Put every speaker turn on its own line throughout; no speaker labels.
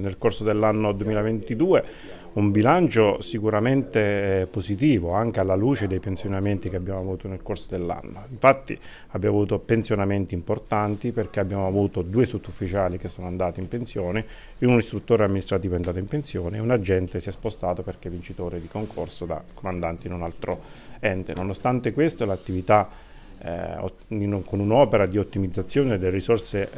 Nel corso dell'anno 2022 un bilancio sicuramente eh, positivo anche alla luce dei pensionamenti che abbiamo avuto nel corso dell'anno. Infatti abbiamo avuto pensionamenti importanti perché abbiamo avuto due sottufficiali che sono andati in pensione, un istruttore amministrativo è andato in pensione e un agente si è spostato perché vincitore di concorso da comandante in un altro ente. Nonostante questo l'attività eh, in, con un'opera di ottimizzazione delle risorse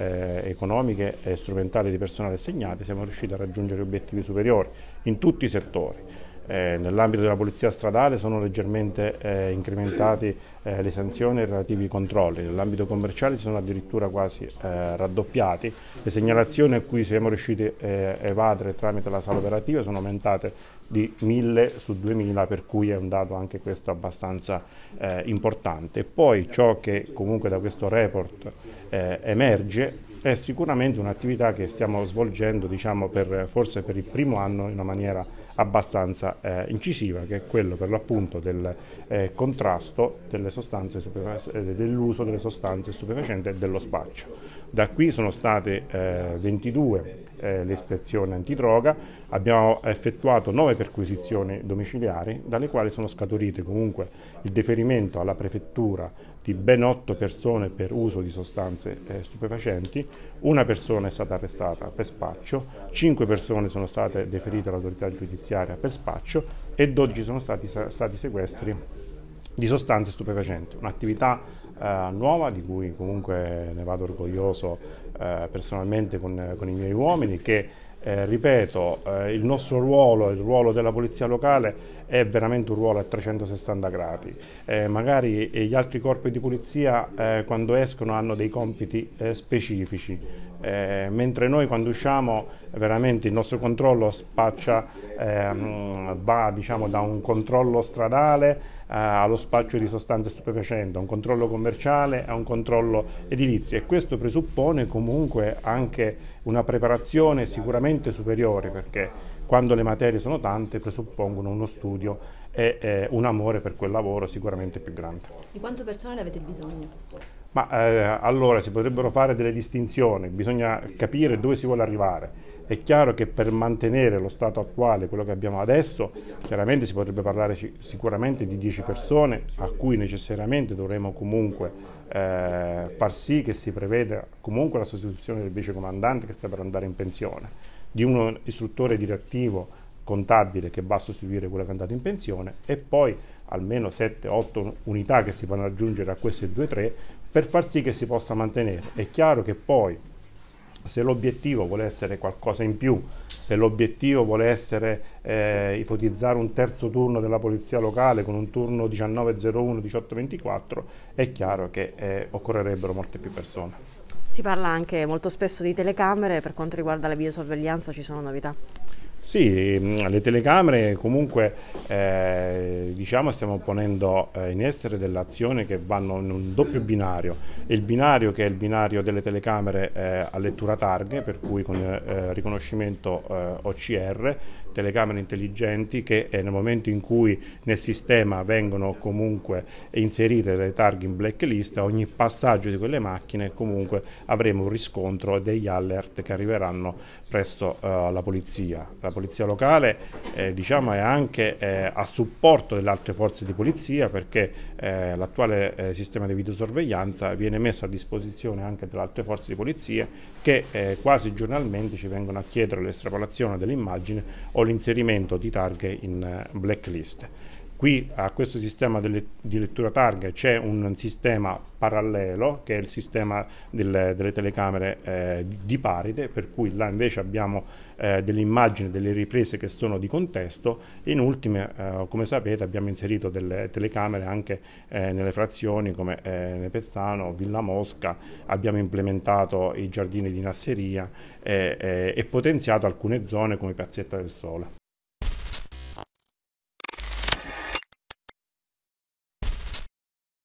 eh, economiche e strumentali di personale assegnate siamo riusciti a raggiungere obiettivi superiori in tutti i settori. Eh, Nell'ambito della polizia stradale sono leggermente eh, incrementati eh, le sanzioni e i relativi controlli, nell'ambito commerciale si sono addirittura quasi eh, raddoppiati, le segnalazioni a cui siamo riusciti a eh, evadere tramite la sala operativa sono aumentate di 1000 su 2000 per cui è un dato anche questo abbastanza eh, importante. Poi ciò che comunque da questo report emerge è sicuramente un'attività che stiamo svolgendo diciamo, per, forse per il primo anno in una maniera abbastanza eh, incisiva, che è quello per l'appunto del eh, contrasto delle eh, dell'uso delle sostanze stupefacenti e dello spaccio. Da qui sono state eh, 22 eh, le ispezioni antidroga, abbiamo effettuato 9 perquisizioni domiciliari, dalle quali sono scaturite comunque il deferimento alla prefettura di ben 8 persone per uso di sostanze eh, stupefacenti, una persona è stata arrestata per spaccio, 5 persone sono state deferite all'autorità giudiziaria giudiziaria per spaccio e 12 sono stati, stati sequestri di sostanze stupefacenti, un'attività eh, nuova di cui comunque ne vado orgoglioso eh, personalmente con, con, i miei uomini che eh, ripeto, eh, il nostro ruolo, il ruolo della polizia locale è veramente un ruolo a 360 gradi. Eh, magari gli altri corpi di polizia eh, quando escono hanno dei compiti specifici, eh, mentre noi quando usciamo veramente il nostro controllo spaccia, ehm, va diciamo, da un controllo stradale eh, allo spaccio di sostanze stupefacenti, a un controllo commerciale, a un controllo edilizio e questo presuppone comunque anche una preparazione sicuramente superiore perché quando le materie sono tante presuppongono uno studio e eh, un amore per quel lavoro sicuramente più grande. Di quanto personale avete bisogno? Ma eh, allora si potrebbero fare delle distinzioni, bisogna capire dove si vuole arrivare. È chiaro che per mantenere lo stato attuale, quello che abbiamo adesso, chiaramente si potrebbe parlare sicuramente di 10 persone a cui necessariamente dovremo comunque eh, far sì che si preveda comunque la sostituzione del vice comandante che sta per andare in pensione, di un istruttore direttivo contabile che va a sostituire quella che è andata in pensione e poi almeno 7-8 unità che si vanno ad aggiungere a queste 2-3 per far sì che si possa mantenere. È chiaro che poi se l'obiettivo vuole essere qualcosa in più, se l'obiettivo vuole essere eh, ipotizzare un terzo turno della polizia locale con un turno 19.01-18.24, è chiaro che eh, occorrerebbero molte più persone. Si parla anche molto spesso di telecamere, per quanto riguarda la videosorveglianza ci sono novità? Sì, mm, le telecamere comunque eh, diciamo stiamo ponendo eh, in essere delle azioni che vanno in un doppio binario, il binario che è il binario delle telecamere eh, a lettura targhe per cui con eh, riconoscimento eh, OCR, telecamere intelligenti che nel momento in cui nel sistema vengono comunque inserite le targhe in blacklist, a ogni passaggio di quelle macchine comunque avremo un riscontro degli alert che arriveranno presso la polizia polizia locale eh, diciamo, è anche eh, a supporto delle altre forze di polizia perché eh, l'attuale eh, sistema di videosorveglianza viene messo a disposizione anche delle altre forze di polizia che eh, quasi giornalmente ci vengono a chiedere l'estrapolazione dell'immagine o l'inserimento di targhe in eh, blacklist. Qui a questo sistema delle, di lettura targa c'è un sistema parallelo che è il sistema del, delle telecamere eh, di paride, per cui là invece abbiamo eh, delle immagini, delle riprese che sono di contesto e in ultime, eh, come sapete, abbiamo inserito delle telecamere anche eh, nelle frazioni come eh, Nepezzano, Villa Mosca, abbiamo implementato i giardini di Nasseria eh, e potenziato alcune zone come Piazzetta del Sole.